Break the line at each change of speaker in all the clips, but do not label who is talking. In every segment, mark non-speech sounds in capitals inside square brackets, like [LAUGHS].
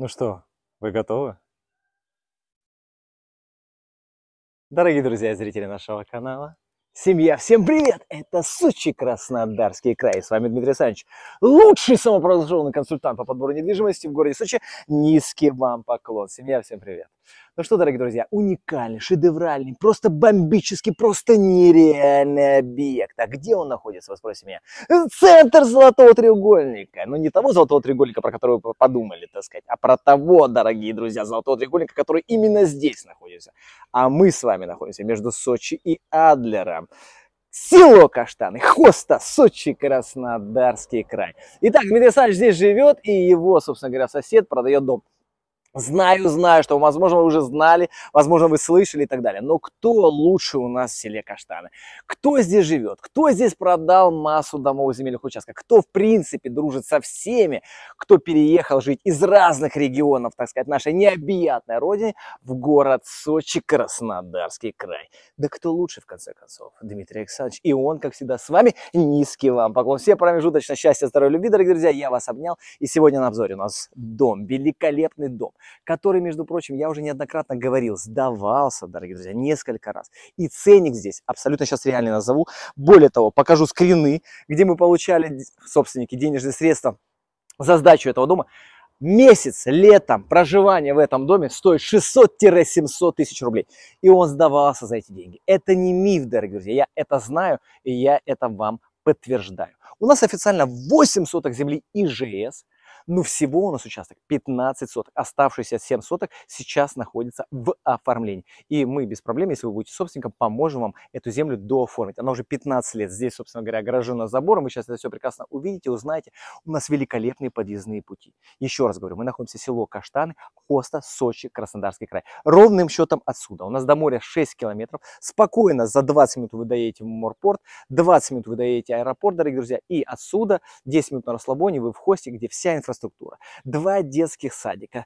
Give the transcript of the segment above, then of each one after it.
Ну что, вы готовы? Дорогие друзья и зрители нашего канала, семья, всем привет! Это Сучий Краснодарский край. С вами Дмитрий Александрович, лучший самопровозглашенный консультант по подбору недвижимости в городе Сочи. Низкий вам поклон. Семья, всем привет! Ну что, дорогие друзья, уникальный, шедевральный, просто бомбический, просто нереальный объект. А где он находится, вы спросите меня? Центр Золотого Треугольника. Но ну, не того Золотого Треугольника, про который вы подумали, так сказать, а про того, дорогие друзья, Золотого Треугольника, который именно здесь находится. А мы с вами находимся между Сочи и Адлером. Село Каштаны, Хоста, Сочи, Краснодарский край. Итак, Дмитрий Александрович здесь живет, и его, собственно говоря, сосед продает дом. Знаю, знаю, что, возможно, вы уже знали, возможно, вы слышали и так далее. Но кто лучше у нас в селе Каштаны? Кто здесь живет? Кто здесь продал массу домов земельных участков? Кто, в принципе, дружит со всеми, кто переехал жить из разных регионов, так сказать, нашей необъятной родины в город Сочи, Краснодарский край? Да кто лучше, в конце концов? Дмитрий Александрович. И он, как всегда, с вами. Низкий вам поклон. Все промежуточно счастья, здоровья, любви, дорогие друзья. Я вас обнял. И сегодня на обзоре у нас дом, великолепный дом который, между прочим, я уже неоднократно говорил, сдавался, дорогие друзья, несколько раз. И ценник здесь абсолютно сейчас реально назову. Более того, покажу скрины, где мы получали, собственники, денежные средства за сдачу этого дома. Месяц летом проживание в этом доме стоит 600-700 тысяч рублей. И он сдавался за эти деньги. Это не миф, дорогие друзья. Я это знаю, и я это вам подтверждаю. У нас официально 8 соток земли ИЖС – но ну, всего у нас участок 15 соток. Оставшиеся 7 соток сейчас находятся в оформлении. И мы без проблем, если вы будете собственником, поможем вам эту землю дооформить. Она уже 15 лет здесь, собственно говоря, ограждена забором. Вы сейчас это все прекрасно увидите, узнаете. У нас великолепные подъездные пути. Еще раз говорю, мы находимся в село Каштаны, хоста Сочи, Краснодарский край. Ровным счетом отсюда. У нас до моря 6 километров. Спокойно за 20 минут вы доедете в Морпорт, 20 минут вы доедете в аэропорт, дорогие друзья. И отсюда 10 минут на расслабоне вы в хосте, где вся инфраструктура инфраструктура. Два детских садика,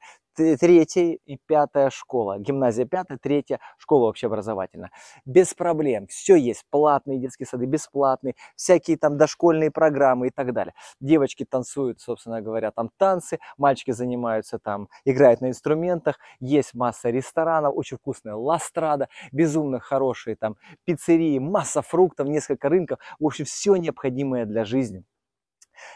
третья и пятая школа, гимназия пятая, третья школа общеобразовательная. Без проблем, все есть, платные детские сады, бесплатные, всякие там дошкольные программы и так далее. Девочки танцуют, собственно говоря, там танцы, мальчики занимаются там, играют на инструментах, есть масса ресторанов, очень вкусная ластрада, безумно хорошие там пиццерии, масса фруктов, несколько рынков, в общем, все необходимое для жизни.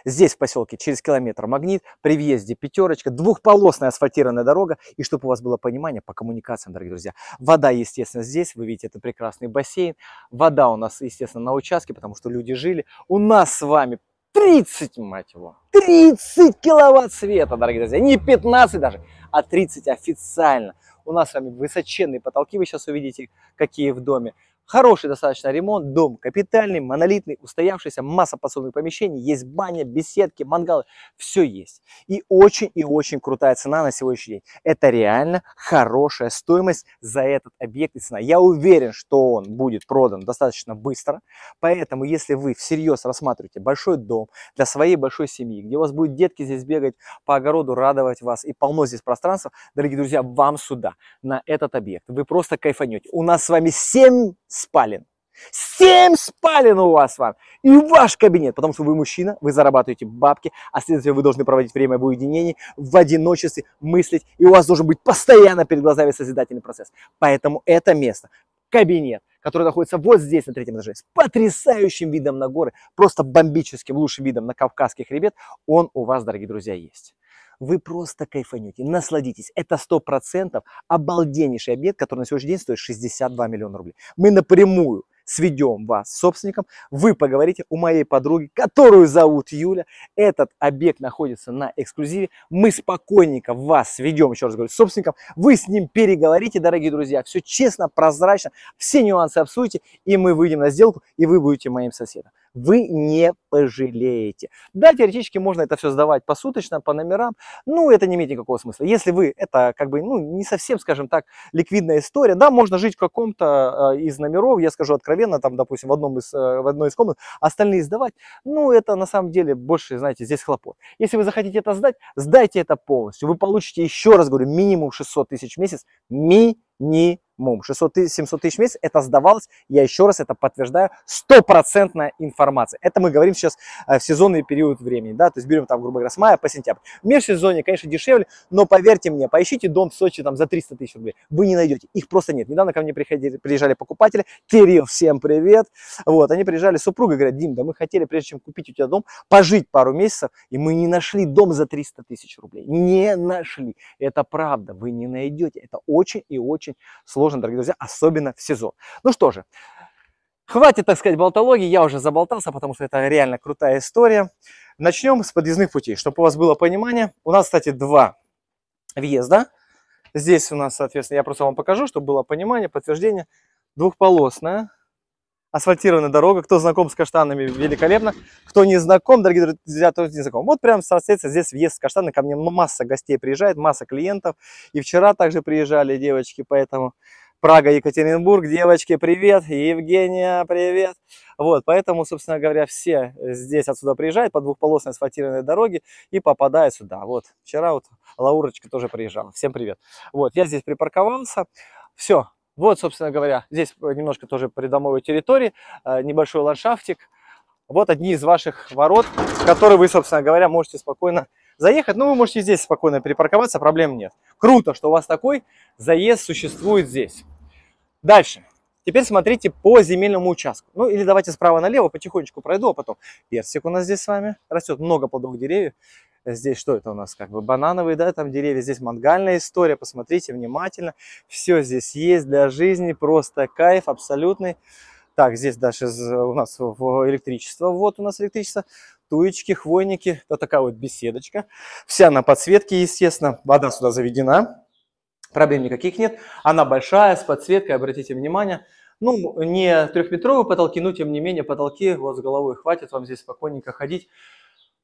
Здесь, в поселке, через километр магнит, при въезде пятерочка, двухполосная асфальтированная дорога. И чтобы у вас было понимание по коммуникациям, дорогие друзья. Вода, естественно, здесь. Вы видите, это прекрасный бассейн. Вода у нас, естественно, на участке, потому что люди жили. У нас с вами 30, мать его, 30 киловатт света, дорогие друзья. Не 15 даже, а 30 официально. У нас с вами высоченные потолки, вы сейчас увидите, какие в доме. Хороший достаточно ремонт, дом капитальный, монолитный, устоявшийся, масса подсобных помещений, есть баня, беседки, мангалы, все есть. И очень и очень крутая цена на сегодняшний день. Это реально хорошая стоимость за этот объект и цена. Я уверен, что он будет продан достаточно быстро, поэтому если вы всерьез рассматриваете большой дом для своей большой семьи, где у вас будут детки здесь бегать по огороду, радовать вас и полно здесь пространства, дорогие друзья, вам сюда, на этот объект. Вы просто кайфанете. У нас с вами 7 спален. Семь спален у вас вам. И ваш кабинет, потому что вы мужчина, вы зарабатываете бабки, а следовательно, вы должны проводить время в уединении, в одиночестве, мыслить, и у вас должен быть постоянно перед глазами созидательный процесс. Поэтому это место, кабинет, который находится вот здесь, на третьем этаже, с потрясающим видом на горы, просто бомбическим лучшим видом на Кавказский хребет, он у вас, дорогие друзья, есть вы просто кайфанете, насладитесь. Это сто процентов обалденнейший обед, который на сегодняшний день стоит 62 миллиона рублей. Мы напрямую сведем вас с собственником, вы поговорите у моей подруги, которую зовут Юля. Этот объект находится на эксклюзиве. Мы спокойненько вас сведем, еще раз говорю, с собственником. Вы с ним переговорите, дорогие друзья. Все честно, прозрачно, все нюансы обсудите, и мы выйдем на сделку, и вы будете моим соседом вы не пожалеете. Да, теоретически можно это все сдавать посуточно, по номерам, ну, это не имеет никакого смысла. Если вы, это как бы, ну, не совсем, скажем так, ликвидная история, да, можно жить в каком-то э, из номеров, я скажу откровенно, там, допустим, в, одном из, э, в одной из комнат, а остальные сдавать, ну, это на самом деле больше, знаете, здесь хлопот. Если вы захотите это сдать, сдайте это полностью. Вы получите, еще раз говорю, минимум 600 тысяч в месяц, минимум МУМ. 600, 700 тысяч в месяц это сдавалось, я еще раз это подтверждаю, стопроцентная информация. Это мы говорим сейчас э, в сезонный период времени, да, то есть берем там, грубо говоря, с мая по сентябрь. В межсезонье, конечно, дешевле, но поверьте мне, поищите дом в Сочи там за 300 тысяч рублей, вы не найдете, их просто нет. Недавно ко мне приходили, приезжали покупатели, Кирилл, всем привет, вот, они приезжали, супруга говорят, Дим, да мы хотели, прежде чем купить у тебя дом, пожить пару месяцев, и мы не нашли дом за 300 тысяч рублей, не нашли. Это правда, вы не найдете, это очень и очень сложно должен, дорогие друзья, особенно в СИЗО. Ну что же, хватит, так сказать, болтологии, я уже заболтался, потому что это реально крутая история. Начнем с подъездных путей, чтобы у вас было понимание. У нас, кстати, два въезда. Здесь у нас, соответственно, я просто вам покажу, чтобы было понимание, подтверждение. Двухполосная, асфальтированная дорога. Кто знаком с каштанами, великолепно. Кто не знаком, дорогие друзья, кто не знаком. Вот прямо соответственно, здесь въезд с каштаны. Ко мне масса гостей приезжает, масса клиентов. И вчера также приезжали девочки, поэтому... Прага, Екатеринбург, девочки, привет, Евгения, привет. Вот, поэтому, собственно говоря, все здесь отсюда приезжают по двухполосной асфальтированной дороге и попадают сюда. Вот, вчера вот Лаурочка тоже приезжала, всем привет. Вот, я здесь припарковался, все, вот, собственно говоря, здесь немножко тоже придомовой территории, э, небольшой ландшафтик. Вот одни из ваших ворот, в которые вы, собственно говоря, можете спокойно заехать. Ну, вы можете здесь спокойно перепарковаться, проблем нет. Круто, что у вас такой заезд существует здесь. Дальше. Теперь смотрите по земельному участку. Ну или давайте справа налево потихонечку пройду, а потом персик у нас здесь с вами растет, много плодовых деревьев. Здесь что это у нас? Как бы банановые, да, там деревья. Здесь мангальная история. Посмотрите внимательно. Все здесь есть для жизни. Просто кайф абсолютный. Так, здесь дальше у нас электричество. Вот у нас электричество. Туечки, хвойники. Вот такая вот беседочка. Вся на подсветке, естественно. Вода сюда заведена. Проблем никаких нет. Она большая, с подсветкой, обратите внимание. Ну, не трехметровые потолки, но тем не менее потолки вот с головой хватит, вам здесь спокойненько ходить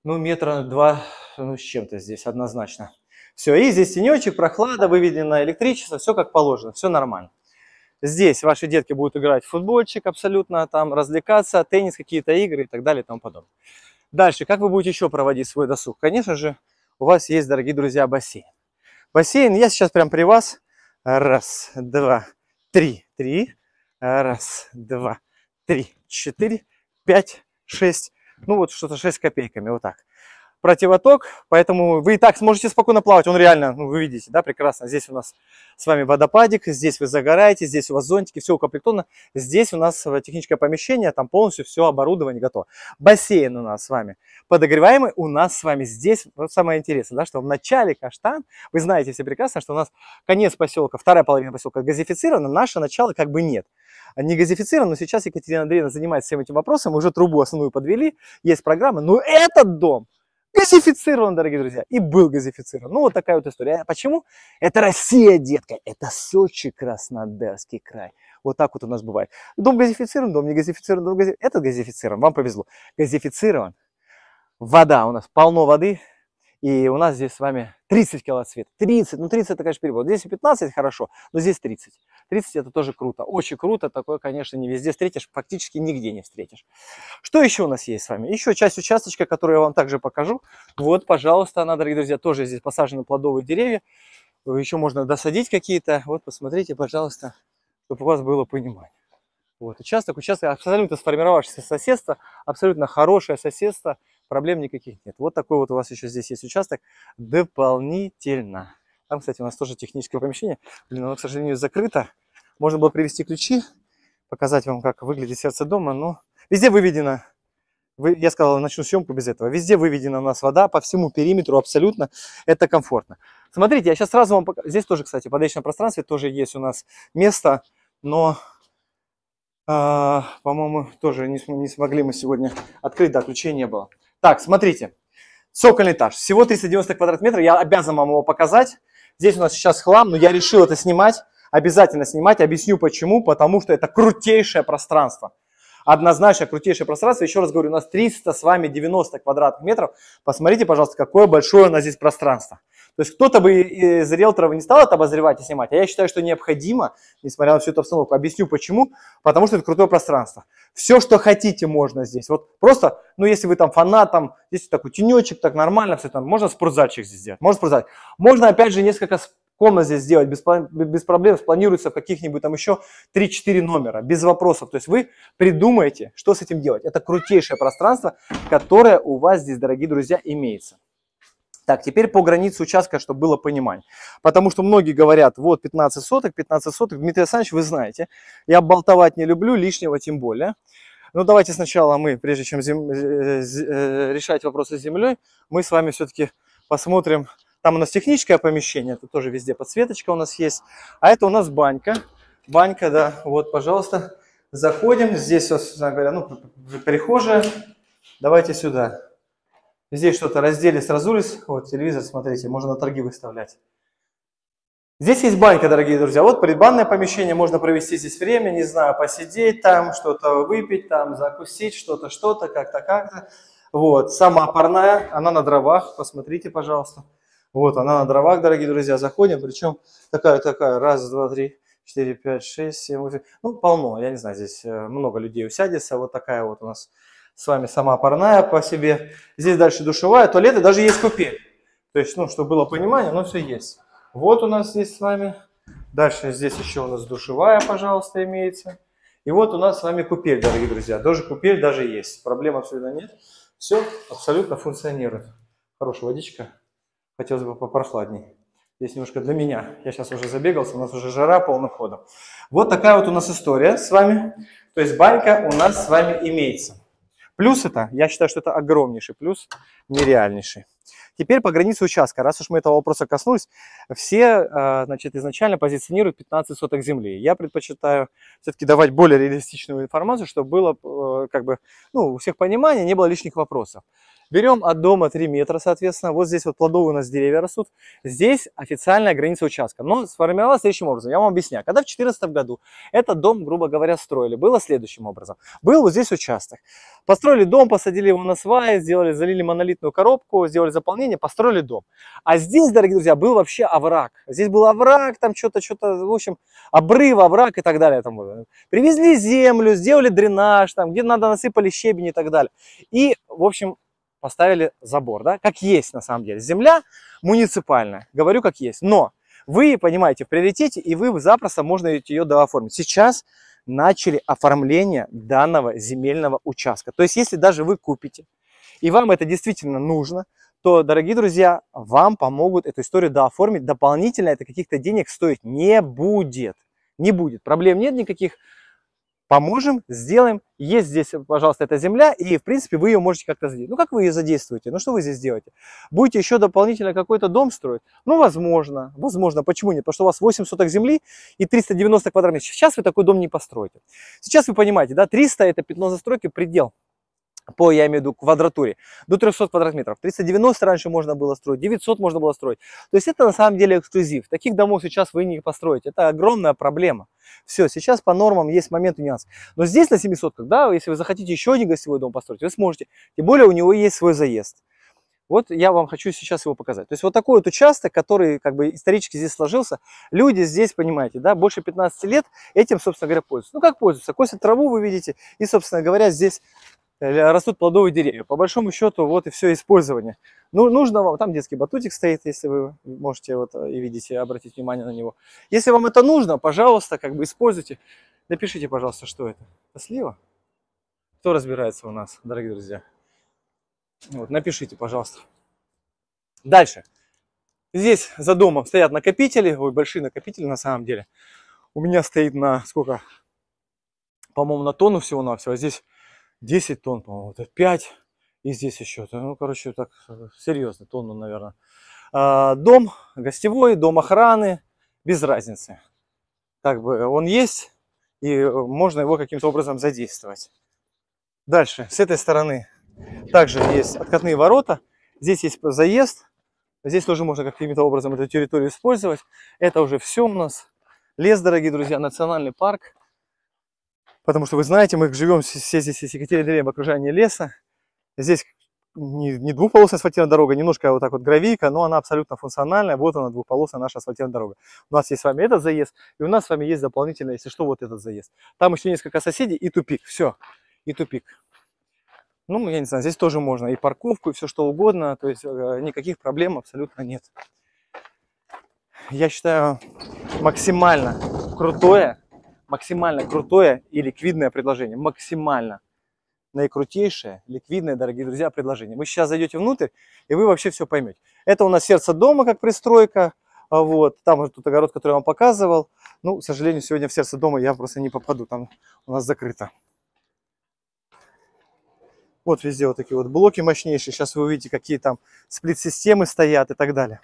ну, метра два ну, с чем-то здесь однозначно. Все, и здесь тенечек, прохлада, выведено электричество, все как положено, все нормально. Здесь ваши детки будут играть в футбольчик абсолютно, там развлекаться, теннис, какие-то игры и так далее и тому подобное. Дальше, как вы будете еще проводить свой досуг? Конечно же, у вас есть, дорогие друзья, бассейн. Бассейн, я сейчас прям при вас. Раз, два, три, три. Раз, два, три, четыре, пять, шесть, ну вот что-то 6 копейками, вот так противоток, поэтому вы и так сможете спокойно плавать, он реально, ну, вы видите, да, прекрасно, здесь у нас с вами водопадик, здесь вы загораете, здесь у вас зонтики, все укомплектовано, здесь у нас э, техническое помещение, там полностью все оборудование готово. Бассейн у нас с вами подогреваемый, у нас с вами здесь, вот самое интересное, да, что в начале Каштан, вы знаете все прекрасно, что у нас конец поселка, вторая половина поселка газифицирована, наше начало как бы нет. Не газифицировано, но сейчас Екатерина Андреевна занимается всем этим вопросом, уже трубу основную подвели, есть программа, но этот дом газифицирован, дорогие друзья, и был газифицирован. Ну, вот такая вот история. А почему? Это Россия, детка, это Сочи, Краснодарский край. Вот так вот у нас бывает. Дом газифицирован, дом не газифицирован, дом газифицирован. Этот газифицирован, вам повезло. Газифицирован, вода, у нас полно воды, и у нас здесь с вами 30 киловатт света. 30, ну 30 это, конечно, перебор. Здесь 15 хорошо, но здесь 30. 30 это тоже круто. Очень круто. Такое, конечно, не везде встретишь, практически нигде не встретишь. Что еще у нас есть с вами? Еще часть участочка, которую я вам также покажу. Вот, пожалуйста, она, дорогие друзья, тоже здесь посажены плодовые деревья. Еще можно досадить какие-то. Вот, посмотрите, пожалуйста, чтобы у вас было понимание. Вот, участок, участок, абсолютно сформировавшееся соседство, абсолютно хорошее соседство – проблем никаких нет. Вот такой вот у вас еще здесь есть участок дополнительно. Там, кстати, у нас тоже техническое помещение. Блин, оно, к сожалению, закрыто. Можно было привести ключи, показать вам, как выглядит сердце дома, но везде выведено. Вы, я сказал, начну съемку без этого. Везде выведена у нас вода, по всему периметру абсолютно. Это комфортно. Смотрите, я сейчас сразу вам покажу. Здесь тоже, кстати, в подвечном пространстве тоже есть у нас место, но, э, по-моему, тоже не, не смогли мы сегодня открыть, да, ключей не было. Так, смотрите. Цокольный этаж. Всего 390 квадратных метров. Я обязан вам его показать. Здесь у нас сейчас хлам, но я решил это снимать. Обязательно снимать. Объясню почему. Потому что это крутейшее пространство. Однозначно крутейшее пространство. Еще раз говорю, у нас 300 с вами 90 квадратных метров. Посмотрите, пожалуйста, какое большое у нас здесь пространство. То есть кто-то бы из риэлторов не стал это обозревать и снимать, а я считаю, что необходимо, несмотря на всю эту обстановку. Объясню почему. Потому что это крутое пространство. Все, что хотите, можно здесь. Вот просто, ну если вы там фанат, там, здесь такой тенечек, так нормально все там, можно спортзальчик здесь сделать, можно спортзальчик. Можно опять же несколько комнат здесь сделать без, без проблем, спланируется в каких-нибудь там еще 3-4 номера, без вопросов. То есть вы придумаете, что с этим делать. Это крутейшее пространство, которое у вас здесь, дорогие друзья, имеется. Так, теперь по границе участка, чтобы было понимание. Потому что многие говорят, вот 15 соток, 15 соток. Дмитрий Александрович, вы знаете, я болтовать не люблю, лишнего тем более. Но ну, давайте сначала мы, прежде чем зем... Э, э, решать вопросы с землей, мы с вами все-таки посмотрим. Там у нас техническое помещение, это тоже везде подсветочка у нас есть. А это у нас банька. Банька, да, вот, пожалуйста. Заходим, здесь, собственно говоря, ну, перехожая. Давайте сюда. Здесь что-то разделись, разулись. Вот телевизор, смотрите, можно на торги выставлять. Здесь есть банька, дорогие друзья. Вот предбанное помещение, можно провести здесь время, не знаю, посидеть там, что-то выпить там, закусить, что-то, что-то, как-то, как-то. Вот, сама парная, она на дровах, посмотрите, пожалуйста. Вот, она на дровах, дорогие друзья, заходим, причем такая-такая, раз, два, три, 4, 5, 6, 7, 8. Ну, полно, я не знаю, здесь э, много людей усядется. Вот такая вот у нас с вами сама парная по себе. Здесь дальше душевая, туалет и даже есть купель. То есть, ну, чтобы было понимание, но все есть. Вот у нас здесь с вами. Дальше здесь еще у нас душевая, пожалуйста, имеется. И вот у нас с вами купель, дорогие друзья. Даже купель даже есть. Проблем абсолютно нет. Все абсолютно функционирует. Хорошая водичка. Хотелось бы попрохладней. Здесь немножко для меня. Я сейчас уже забегался, у нас уже жара полным ходом. Вот такая вот у нас история с вами. То есть банька у нас с вами имеется. Плюс это, я считаю, что это огромнейший плюс, нереальнейший. Теперь по границе участка. Раз уж мы этого вопроса коснулись, все э, значит, изначально позиционируют 15 соток земли. Я предпочитаю все-таки давать более реалистичную информацию, чтобы было э, как бы, ну, у всех понимание, не было лишних вопросов. Берем от дома 3 метра, соответственно, вот здесь вот плодовые у нас деревья растут. Здесь официальная граница участка, но сформировалась следующим образом, я вам объясняю. Когда в 2014 году этот дом, грубо говоря, строили, было следующим образом. Был вот здесь участок. Построили дом, посадили его на сваи, сделали, залили монолитную коробку, сделали заполнение, построили дом. А здесь, дорогие друзья, был вообще овраг. Здесь был овраг, там что-то, что-то, в общем, обрыв, овраг и так далее. Там. Привезли землю, сделали дренаж, там, где надо насыпали щебень и так далее. И, в общем, поставили забор, да, как есть на самом деле. Земля муниципальная, говорю как есть, но вы понимаете в приоритете, и вы запросто можно ее дооформить. Сейчас начали оформление данного земельного участка. То есть, если даже вы купите, и вам это действительно нужно, то, дорогие друзья, вам помогут эту историю дооформить. Дополнительно это каких-то денег стоить не будет. Не будет. Проблем нет никаких поможем, сделаем. Есть здесь, пожалуйста, эта земля, и, в принципе, вы ее можете как-то задействовать. Ну, как вы ее задействуете? Ну, что вы здесь делаете? Будете еще дополнительно какой-то дом строить? Ну, возможно, возможно. Почему нет? Потому что у вас 8 соток земли и 390 квадратных. Сейчас вы такой дом не построите. Сейчас вы понимаете, да, 300 – это пятно застройки, предел по, я имею в виду, квадратуре, до 300 квадратных метров. 390 раньше можно было строить, 900 можно было строить. То есть это на самом деле эксклюзив. Таких домов сейчас вы не построите. Это огромная проблема. Все, сейчас по нормам есть момент и нюанс. Но здесь на 700, да, если вы захотите еще один гостевой дом построить, вы сможете. Тем более у него есть свой заезд. Вот я вам хочу сейчас его показать. То есть вот такой вот участок, который как бы исторически здесь сложился. Люди здесь, понимаете, да, больше 15 лет этим, собственно говоря, пользуются. Ну как пользуются? Косят траву, вы видите, и, собственно говоря, здесь Э, растут плодовые деревья. По большому счету, вот и все использование. Ну, нужно вам, там детский батутик стоит, если вы можете вот э, и видите, обратить внимание на него. Если вам это нужно, пожалуйста, как бы используйте. Напишите, пожалуйста, что это. Это слива? Кто разбирается у нас, дорогие друзья? Вот, напишите, пожалуйста. Дальше. Здесь за домом стоят накопители. Ой, большие накопители на самом деле. У меня стоит на сколько? По-моему, на тонну всего-навсего. Здесь 10 тонн, по-моему, это 5. И здесь еще, ну, короче, так серьезно, тонну, наверное. А, дом гостевой, дом охраны, без разницы. Как бы он есть, и можно его каким-то образом задействовать. Дальше, с этой стороны также есть откатные ворота. Здесь есть заезд. Здесь тоже можно каким-то образом эту территорию использовать. Это уже все у нас. Лес, дорогие друзья, национальный парк. Потому что вы знаете, мы живем все здесь, из Екатеринбурга, в окружении леса. Здесь не, не двухполосная асфальтированная дорога, немножко вот так вот гравийка, но она абсолютно функциональная. Вот она, двухполосная наша асфальтированная дорога. У нас есть с вами этот заезд, и у нас с вами есть дополнительно, если что, вот этот заезд. Там еще несколько соседей и тупик. Все, и тупик. Ну, я не знаю, здесь тоже можно и парковку, и все что угодно. То есть э, никаких проблем абсолютно нет. Я считаю максимально крутое максимально крутое и ликвидное предложение. Максимально наикрутейшее, ликвидное, дорогие друзья, предложение. Вы сейчас зайдете внутрь, и вы вообще все поймете. Это у нас сердце дома, как пристройка. А вот, там вот тут огород, который я вам показывал. Ну, к сожалению, сегодня в сердце дома я просто не попаду, там у нас закрыто. Вот везде вот такие вот блоки мощнейшие. Сейчас вы увидите, какие там сплит-системы стоят и так далее.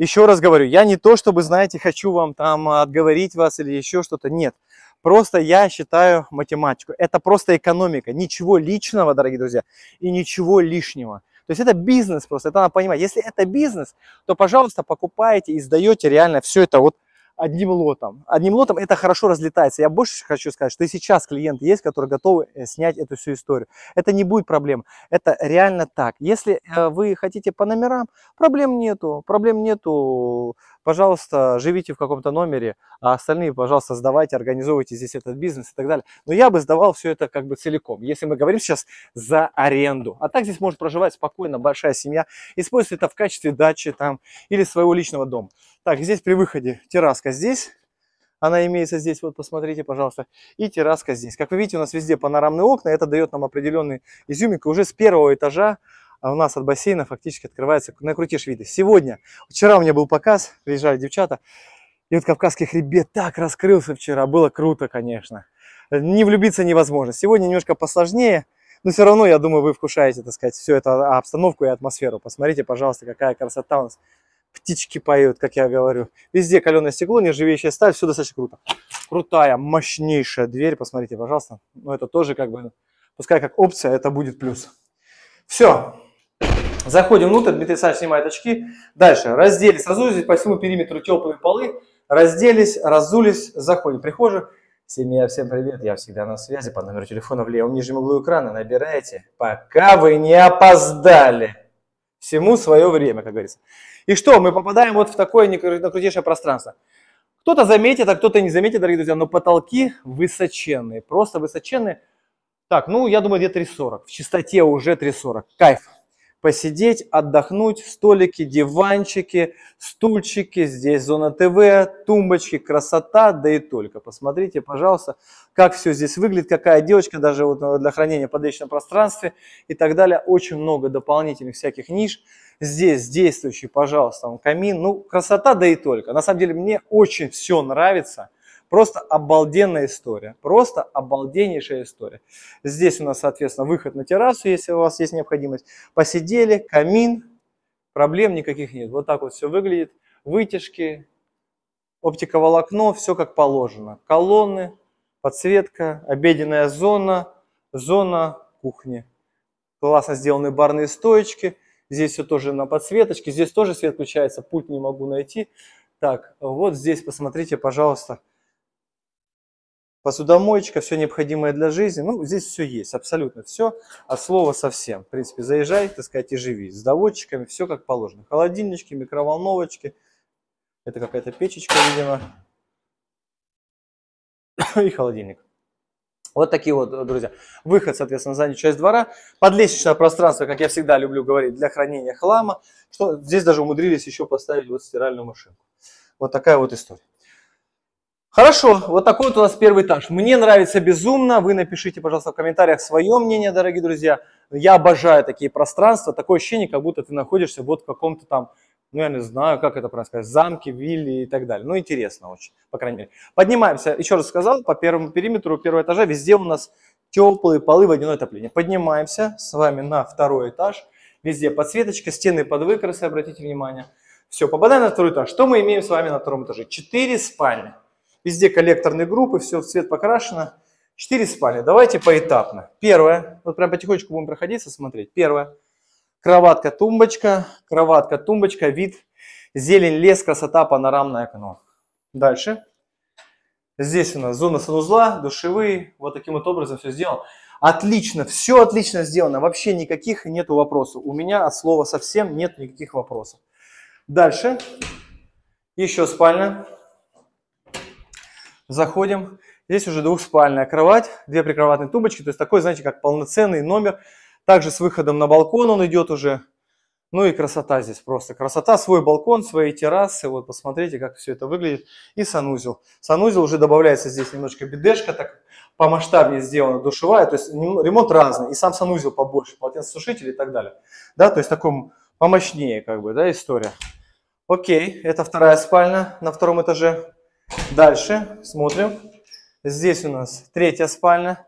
Еще раз говорю, я не то, чтобы, знаете, хочу вам там отговорить вас или еще что-то, нет. Просто я считаю математику. Это просто экономика. Ничего личного, дорогие друзья, и ничего лишнего. То есть это бизнес просто, это надо понимать. Если это бизнес, то, пожалуйста, покупаете и сдаете реально все это вот одним лотом. Одним лотом это хорошо разлетается. Я больше хочу сказать, что и сейчас клиент есть, который готов э, снять эту всю историю. Это не будет проблем. Это реально так. Если э, вы хотите по номерам, проблем нету. Проблем нету. Пожалуйста, живите в каком-то номере, а остальные, пожалуйста, сдавайте, организовывайте здесь этот бизнес и так далее. Но я бы сдавал все это как бы целиком. Если мы говорим сейчас за аренду. А так здесь может проживать спокойно большая семья. Используйте это в качестве дачи там или своего личного дома. Так, здесь при выходе терраска здесь. Она имеется здесь, вот посмотрите, пожалуйста. И терраска здесь. Как вы видите, у нас везде панорамные окна. Это дает нам определенный изюминку. Уже с первого этажа а, у нас от бассейна фактически открывается на накрутишь виды. Сегодня, вчера у меня был показ, приезжали девчата, и вот Кавказский хребет так раскрылся вчера, было круто, конечно. Не влюбиться невозможно. Сегодня немножко посложнее, но все равно, я думаю, вы вкушаете, так сказать, всю эту а, обстановку и атмосферу. Посмотрите, пожалуйста, какая красота у нас птички поют, как я говорю. Везде каленое стекло, нержавеющая сталь, все достаточно круто. Крутая, мощнейшая дверь, посмотрите, пожалуйста. Но ну, это тоже как бы, пускай как опция, это будет плюс. Все. Заходим внутрь, Дмитрий Александрович снимает очки. Дальше, разделись, разулись по всему периметру теплые полы. Разделись, разулись, заходим. Прихожую. Семья, всем привет, я всегда на связи по номеру телефона в левом нижнем углу экрана. Набирайте, пока вы не опоздали. Всему свое время, как говорится. И что, мы попадаем вот в такое накрутейшее пространство. Кто-то заметит, а кто-то не заметит, дорогие друзья, но потолки высоченные, просто высоченные. Так, ну, я думаю, где 3,40. В чистоте уже 3,40. Кайф посидеть, отдохнуть, в столике, диванчики, стульчики, здесь зона ТВ, тумбочки, красота, да и только. Посмотрите, пожалуйста, как все здесь выглядит, какая девочка даже вот э, для хранения в подвечном пространстве и так далее. Очень много дополнительных всяких ниш. Здесь действующий, пожалуйста, камин, ну красота, да и только. На самом деле мне очень все нравится – Просто обалденная история. Просто обалденнейшая история. Здесь у нас, соответственно, выход на террасу, если у вас есть необходимость. Посидели, камин, проблем никаких нет. Вот так вот все выглядит. Вытяжки, оптиковолокно, все как положено. Колонны, подсветка, обеденная зона, зона кухни. Классно сделаны барные стоечки. Здесь все тоже на подсветочке. Здесь тоже свет включается, пульт не могу найти. Так, вот здесь посмотрите, пожалуйста, посудомоечка, все необходимое для жизни. Ну, здесь все есть, абсолютно все, А слова совсем. В принципе, заезжай, так сказать, и живи. С доводчиками все как положено. Холодильнички, микроволновочки. Это какая-то печечка, видимо. [COUGHS] и холодильник. Вот такие вот, друзья. Выход, соответственно, заднюю часть двора. Подлестничное пространство, как я всегда люблю говорить, для хранения хлама. Что, здесь даже умудрились еще поставить вот стиральную машинку. Вот такая вот история. Хорошо, вот такой вот у нас первый этаж. Мне нравится безумно. Вы напишите, пожалуйста, в комментариях свое мнение, дорогие друзья. Я обожаю такие пространства. Такое ощущение, как будто ты находишься вот в каком-то там, ну я не знаю, как это правильно сказать, замке, вилле и так далее. Ну интересно очень, по крайней мере. Поднимаемся, еще раз сказал, по первому периметру первого этажа везде у нас теплые полы, водяное отопление. Поднимаемся с вами на второй этаж. Везде подсветочка, стены под выкрасы, обратите внимание. Все, попадаем на второй этаж. Что мы имеем с вами на втором этаже? Четыре спальни. Везде коллекторные группы, все в цвет покрашено. Четыре спальни. Давайте поэтапно. Первое. Вот прям потихонечку будем проходиться, смотреть. Первое. Кроватка, тумбочка. Кроватка, тумбочка. Вид. Зелень, лес, красота, панорамное окно. Дальше. Здесь у нас зона санузла, душевые. Вот таким вот образом все сделано. Отлично, все отлично сделано. Вообще никаких нету вопросов. У меня от слова совсем нет никаких вопросов. Дальше. Еще спальня. Заходим. Здесь уже двухспальная кровать, две прикроватные тумбочки. То есть такой, знаете, как полноценный номер. Также с выходом на балкон он идет уже. Ну и красота здесь просто. Красота, свой балкон, свои террасы. Вот посмотрите, как все это выглядит. И санузел. Санузел уже добавляется здесь немножко бедешка, так по помасштабнее сделана душевая. То есть ремонт разный. И сам санузел побольше, полотенцесушитель и так далее. Да, то есть таком помощнее как бы, да, история. Окей, это вторая спальня на втором этаже. Дальше смотрим. Здесь у нас третья спальня.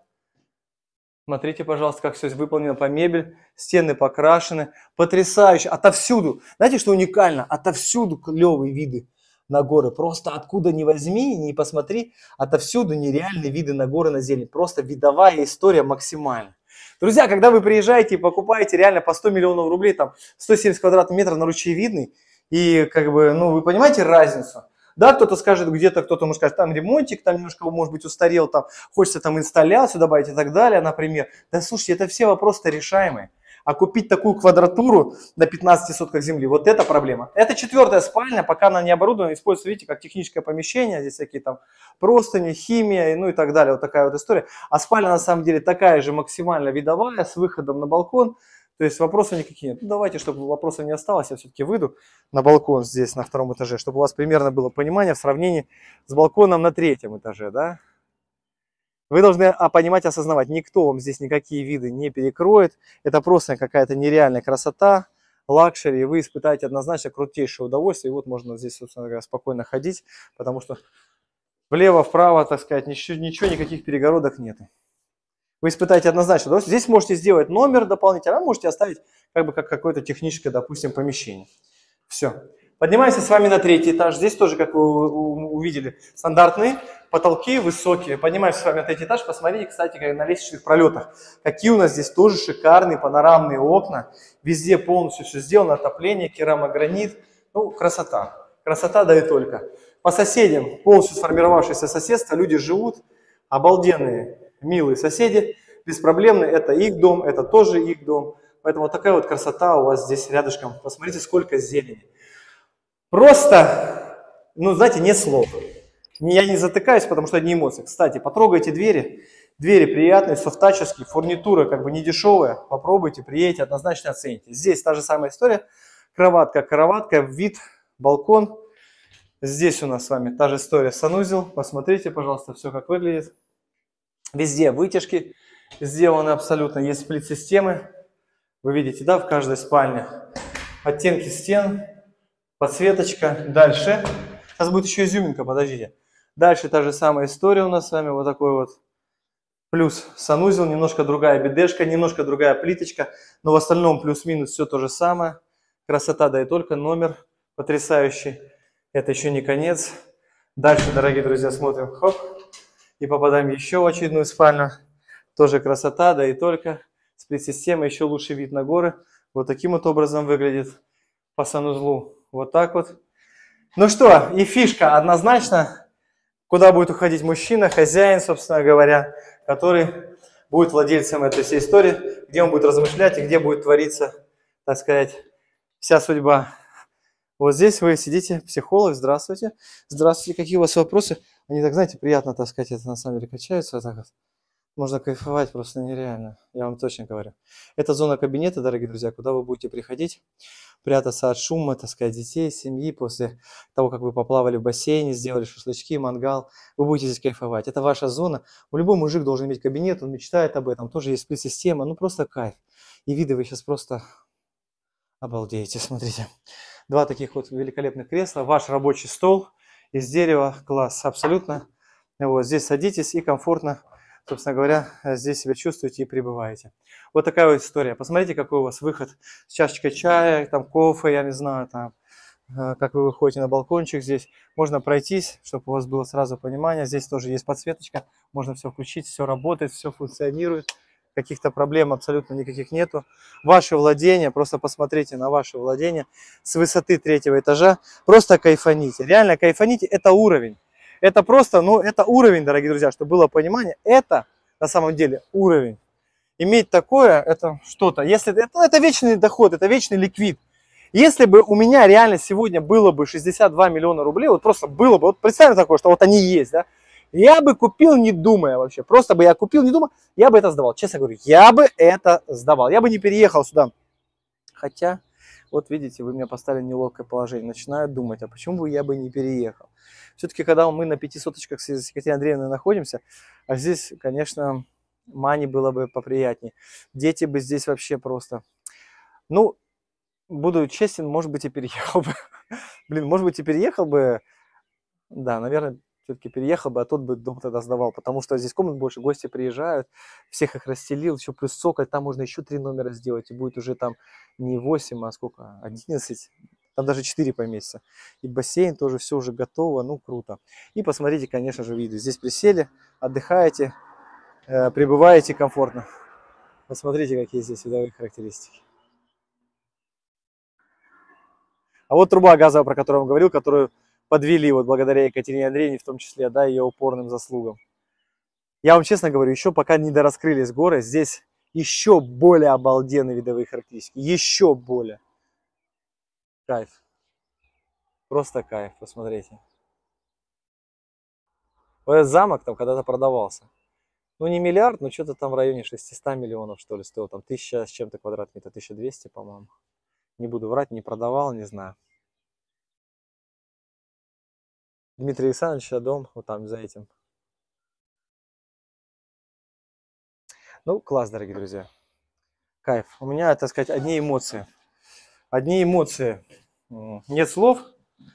Смотрите, пожалуйста, как все выполнено по мебель. Стены покрашены. Потрясающе. Отовсюду. Знаете, что уникально? Отовсюду клевые виды на горы. Просто откуда не возьми, не посмотри, отовсюду нереальные виды на горы, на зелень. Просто видовая история максимально. Друзья, когда вы приезжаете и покупаете реально по 100 миллионов рублей, там 170 квадратных метров на ручей видный, и как бы, ну, вы понимаете разницу? Да, кто-то скажет где-то, кто-то может сказать, там ремонтик, там немножко, может быть, устарел, там хочется там инсталляцию добавить и так далее, например. Да слушайте, это все вопросы решаемые. А купить такую квадратуру на 15 сотках земли, вот это проблема. Это четвертая спальня, пока она не оборудована, используется, видите, как техническое помещение, здесь всякие там простыни, химия, ну и так далее, вот такая вот история. А спальня на самом деле такая же максимально видовая, с выходом на балкон, то есть вопросов никаких нет. Ну, давайте, чтобы вопросов не осталось, я все-таки выйду на балкон здесь, на втором этаже, чтобы у вас примерно было понимание в сравнении с балконом на третьем этаже, да? Вы должны а, понимать, осознавать, никто вам здесь никакие виды не перекроет. Это просто какая-то нереальная красота, лакшери, и вы испытаете однозначно крутейшее удовольствие. И вот можно здесь, собственно говоря, спокойно ходить, потому что влево, вправо, так сказать, ничего, ничего никаких перегородок нету вы испытаете однозначно удовольствие. Здесь можете сделать номер дополнительно, а можете оставить как бы как какое-то техническое, допустим, помещение. Все. Поднимаемся с вами на третий этаж. Здесь тоже, как вы увидели, стандартные потолки высокие. Поднимаемся с вами на третий этаж. Посмотрите, кстати, на лестничных пролетах. Какие у нас здесь тоже шикарные панорамные окна. Везде полностью все сделано. Отопление, керамогранит. Ну, красота. Красота да и только. По соседям, полностью сформировавшееся соседство, люди живут обалденные милые соседи, беспроблемные, это их дом, это тоже их дом. Поэтому вот такая вот красота у вас здесь рядышком. Посмотрите, сколько зелени. Просто, ну, знаете, не слов. Я не затыкаюсь, потому что одни эмоции. Кстати, потрогайте двери. Двери приятные, софтаческие, фурнитура как бы не дешевая. Попробуйте, приедете, однозначно оцените. Здесь та же самая история. Кроватка, кроватка, вид, балкон. Здесь у нас с вами та же история, санузел. Посмотрите, пожалуйста, все как выглядит. Везде вытяжки сделаны абсолютно, есть сплит-системы. Вы видите, да, в каждой спальне. Оттенки стен, подсветочка. Дальше. Сейчас будет еще изюминка, подождите. Дальше та же самая история у нас с вами, вот такой вот. Плюс санузел, немножко другая бедешка, немножко другая плиточка, но в остальном плюс-минус все то же самое. Красота, да и только номер потрясающий. Это еще не конец. Дальше, дорогие друзья, смотрим. Хоп. И попадаем еще в очередную спальню. Тоже красота, да и только. Сплит-система, еще лучше вид на горы. Вот таким вот образом выглядит по санузлу. Вот так вот. Ну что, и фишка однозначно, куда будет уходить мужчина, хозяин, собственно говоря, который будет владельцем этой всей истории, где он будет размышлять и где будет твориться, так сказать, вся судьба. Вот здесь вы сидите, психолог, здравствуйте. Здравствуйте, какие у вас вопросы? Они так, знаете, приятно таскать это на самом деле качаются. Так вот. Можно кайфовать просто нереально, я вам точно говорю. Это зона кабинета, дорогие друзья, куда вы будете приходить, прятаться от шума, таскать детей, семьи после того, как вы поплавали в бассейне, сделали шашлычки, мангал. Вы будете здесь кайфовать. Это ваша зона. Любой мужик должен иметь кабинет, он мечтает об этом. Тоже есть сплит-система, ну просто кайф. И виды вы сейчас просто обалдеете, смотрите. Два таких вот великолепных кресла, ваш рабочий стол – из дерева, класс, абсолютно. Вот, здесь садитесь и комфортно, собственно говоря, здесь себя чувствуете и пребываете. Вот такая вот история. Посмотрите, какой у вас выход с чашечкой чая, там кофе, я не знаю, там, э, как вы выходите на балкончик здесь. Можно пройтись, чтобы у вас было сразу понимание. Здесь тоже есть подсветочка, можно все включить, все работает, все функционирует каких-то проблем абсолютно никаких нету. Ваше владение, просто посмотрите на ваше владение с высоты третьего этажа, просто кайфаните. Реально кайфаните, это уровень. Это просто, ну, это уровень, дорогие друзья, чтобы было понимание, это на самом деле уровень. Иметь такое, это что-то. Если это, ну, это вечный доход, это вечный ликвид. Если бы у меня реально сегодня было бы 62 миллиона рублей, вот просто было бы, вот представим такое, что вот они есть, да, я бы купил, не думая вообще. Просто бы я купил, не думая, я бы это сдавал. Честно говорю, я бы это сдавал. Я бы не переехал сюда. Хотя, вот видите, вы меня поставили в неловкое положение. Начинаю думать, а почему бы я бы не переехал? Все-таки, когда мы на пятисоточках с Екатериной Андреевной находимся, а здесь, конечно, мани было бы поприятнее. Дети бы здесь вообще просто... Ну, буду честен, может быть, и переехал бы. [LAUGHS] Блин, может быть, и переехал бы. Да, наверное, все-таки переехал бы, а тот бы дом тогда сдавал, потому что здесь комнат больше, гости приезжают, всех их расселил, еще плюс соколь, а там можно еще три номера сделать, и будет уже там не 8, а сколько, 11, там даже 4 поместится. И бассейн тоже все уже готово, ну круто. И посмотрите, конечно же, виды. Здесь присели, отдыхаете, э, пребываете комфортно. Посмотрите, какие здесь видовые характеристики. А вот труба газовая, про которую я вам говорил, которую подвели вот благодаря Екатерине Андреевне, в том числе, да, ее упорным заслугам. Я вам честно говорю, еще пока не дораскрылись горы, здесь еще более обалденные видовые характеристики, еще более. Кайф. Просто кайф, посмотрите. Вот этот замок там когда-то продавался. Ну, не миллиард, но что-то там в районе 600 миллионов, что ли, стоил. Там тысяча с чем-то квадратметров, 1200, по-моему. Не буду врать, не продавал, не знаю. Дмитрия Александровича дом вот там за этим. Ну, класс, дорогие друзья. Кайф. У меня, так сказать, одни эмоции. Одни эмоции. Нет слов.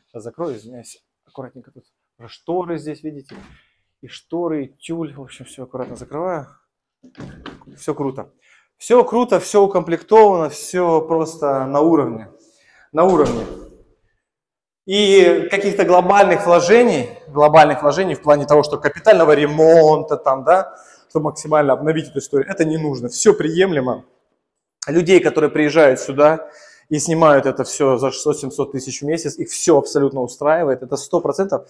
Сейчас закрою, извиняюсь. Аккуратненько тут. Шторы здесь, видите. И шторы, и тюль. В общем, все аккуратно закрываю. Все круто. Все круто, все укомплектовано, все просто на уровне. На уровне и каких-то глобальных вложений, глобальных вложений в плане того, что капитального ремонта там, да, чтобы максимально обновить эту историю, это не нужно. Все приемлемо. Людей, которые приезжают сюда и снимают это все за 600-700 тысяч в месяц, их все абсолютно устраивает, это 100%.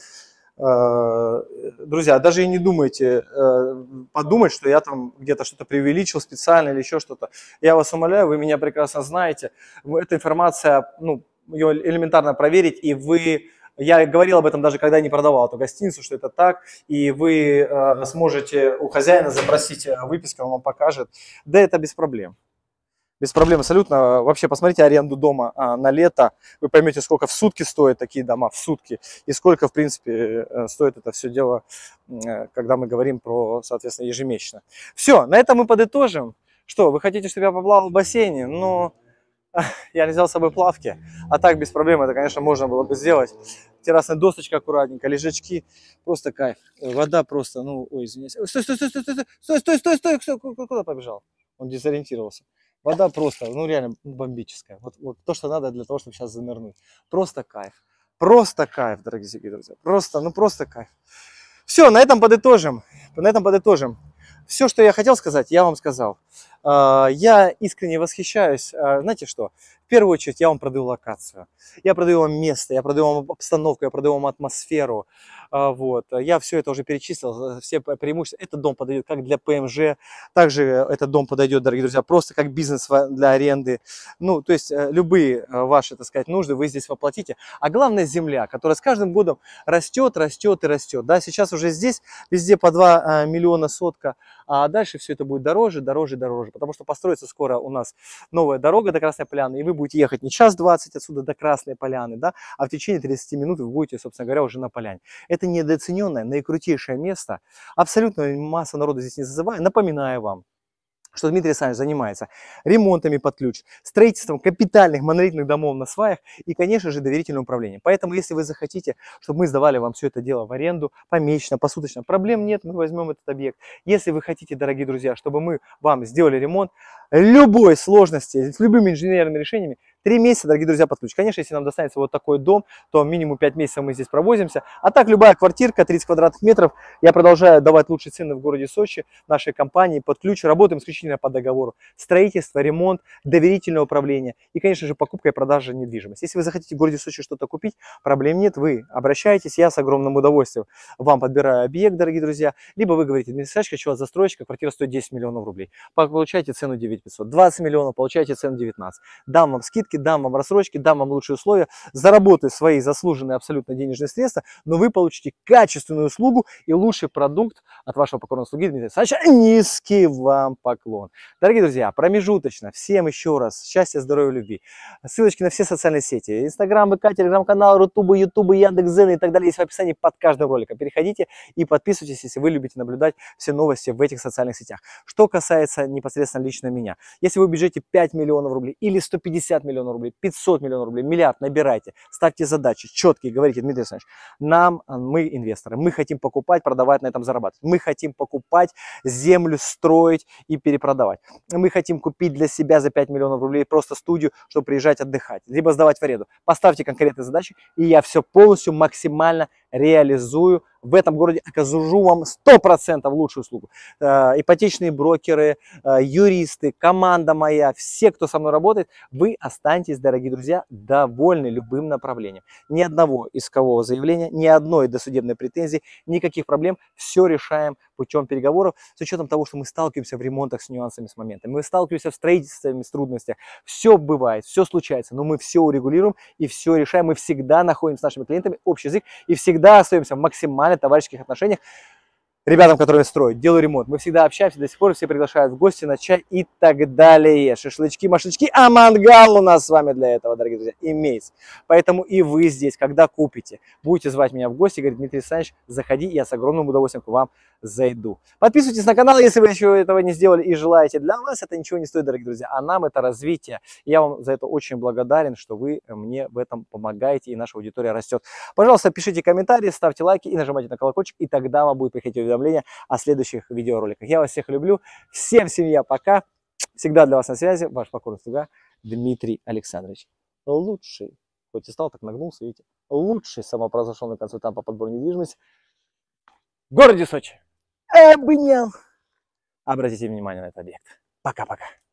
Э, друзья, даже и не думайте э, подумать, что я там где-то что-то преувеличил специально или еще что-то. Я вас умоляю, вы меня прекрасно знаете. Эта информация, ну, ее элементарно проверить, и вы я говорил об этом даже, когда не продавал эту гостиницу, что это так, и вы э, сможете у хозяина запросить э, выписку он вам покажет. Да, это без проблем. Без проблем абсолютно. Вообще, посмотрите аренду дома а, на лето, вы поймете, сколько в сутки стоят такие дома, в сутки, и сколько, в принципе, э, стоит это все дело, э, когда мы говорим про, соответственно, ежемесячно. Все, на этом мы подытожим. Что, вы хотите, чтобы я поплавал в бассейне? Ну... Но я не взял с собой плавки, а так без проблем это, конечно, можно было бы сделать. Террасная досочка аккуратненько, лежачки, просто кайф. Вода просто, ну, ой, извиняюсь. Стой, стой, стой, стой, стой, стой, стой, стой, стой, стой, куда побежал? Он дезориентировался. Вода просто, ну, реально бомбическая. Вот, вот то, что надо для того, чтобы сейчас занырнуть. Просто кайф. Просто кайф, дорогие друзья. Просто, ну, просто кайф. Все, на этом подытожим. На этом подытожим. Все, что я хотел сказать, я вам сказал. А, я искренне восхищаюсь. А, знаете что? В первую очередь я вам продаю локацию. Я продаю вам место, я продаю вам обстановку, я продаю вам атмосферу. А, вот. Я все это уже перечислил, все преимущества. Этот дом подойдет как для ПМЖ, также этот дом подойдет, дорогие друзья, просто как бизнес для аренды. Ну, то есть э, любые э, ваши, так сказать, нужды вы здесь воплотите. А главное земля, которая с каждым годом растет, растет и растет. Да, сейчас уже здесь везде по 2 э, миллиона сотка, а дальше все это будет дороже, дороже, дороже потому что построится скоро у нас новая дорога до Красной Поляны, и вы будете ехать не час 20 отсюда до Красной Поляны, да, а в течение 30 минут вы будете, собственно говоря, уже на Поляне. Это недооцененное, наикрутейшее место. Абсолютно масса народу здесь не зазываю. Напоминаю вам, что Дмитрий Александрович занимается ремонтами под ключ, строительством капитальных монолитных домов на сваях и, конечно же, доверительным управлением. Поэтому, если вы захотите, чтобы мы сдавали вам все это дело в аренду, помесячно, посуточно, проблем нет, мы возьмем этот объект. Если вы хотите, дорогие друзья, чтобы мы вам сделали ремонт любой сложности, с любыми инженерными решениями, Три месяца, дорогие друзья, под ключ. Конечно, если нам достанется вот такой дом, то минимум 5 месяцев мы здесь провозимся. А так, любая квартирка, 30 квадратных метров, я продолжаю давать лучшие цены в городе Сочи, нашей компании под ключ. Работаем исключительно по договору. Строительство, ремонт, доверительное управление и, конечно же, покупка и продажа недвижимости. Если вы захотите в городе Сочи что-то купить, проблем нет, вы обращаетесь, я с огромным удовольствием вам подбираю объект, дорогие друзья. Либо вы говорите, Дмитрий хочу вас застройщика, квартира стоит 10 миллионов рублей. Получайте цену 9 500, 20 миллионов, получайте цену 19. Дам вам скидки, рассрочки, дам вам рассрочки, дам вам лучшие условия, заработаю свои заслуженные абсолютно денежные средства, но вы получите качественную услугу и лучший продукт от вашего покорного слуги Дмитрия Александровича. Низкий вам поклон. Дорогие друзья, промежуточно всем еще раз счастья, здоровья, любви. Ссылочки на все социальные сети. Инстаграм, ВК, Телеграм-канал, Рутубы, Ютубы, Яндекс.Зен и так далее есть в описании под каждым роликом. Переходите и подписывайтесь, если вы любите наблюдать все новости в этих социальных сетях. Что касается непосредственно лично меня. Если вы бюджете 5 миллионов рублей или 150 миллионов миллионов рублей, 500 миллионов рублей, миллиард, набирайте, ставьте задачи четкие, говорите, Дмитрий Александрович, нам, э, мы инвесторы, мы хотим покупать, продавать, на этом зарабатывать, мы хотим покупать землю, строить и перепродавать, мы хотим купить для себя за 5 миллионов рублей просто студию, чтобы приезжать отдыхать, либо сдавать в аренду. Поставьте конкретные задачи, и я все полностью максимально реализую в этом городе окажу вам 100% лучшую услугу. Э, ипотечные брокеры, э, юристы, команда моя, все, кто со мной работает, вы останетесь, дорогие друзья, довольны любым направлением. Ни одного искового заявления, ни одной досудебной претензии, никаких проблем. Все решаем путем переговоров с учетом того, что мы сталкиваемся в ремонтах с нюансами, с моментами. Мы сталкиваемся в строительстве, с трудностями. Все бывает, все случается, но мы все урегулируем и все решаем. Мы всегда находим с нашими клиентами общий язык и всегда остаемся максимально товарищеских отношениях, ребятам, которые строят, делаю ремонт. Мы всегда общаемся, до сих пор все приглашают в гости на чай и так далее. Шашлычки, машечки, а мангал у нас с вами для этого, дорогие друзья, имеется. Поэтому и вы здесь, когда купите, будете звать меня в гости, говорит Дмитрий Александрович, заходи, я с огромным удовольствием к вам зайду. Подписывайтесь на канал, если вы еще этого не сделали и желаете. Для вас это ничего не стоит, дорогие друзья, а нам это развитие. Я вам за это очень благодарен, что вы мне в этом помогаете и наша аудитория растет. Пожалуйста, пишите комментарии, ставьте лайки и нажимайте на колокольчик, и тогда вам будет приходить уведомление уведомления о следующих видеороликах. Я вас всех люблю. Всем семья пока. Всегда для вас на связи ваш покорный слуга Дмитрий Александрович. Лучший, хоть и стал, так нагнулся, видите, лучший самопровозглашенный консультант по подбору недвижимости в городе Сочи. Обнял. Обратите внимание на этот объект. Пока-пока.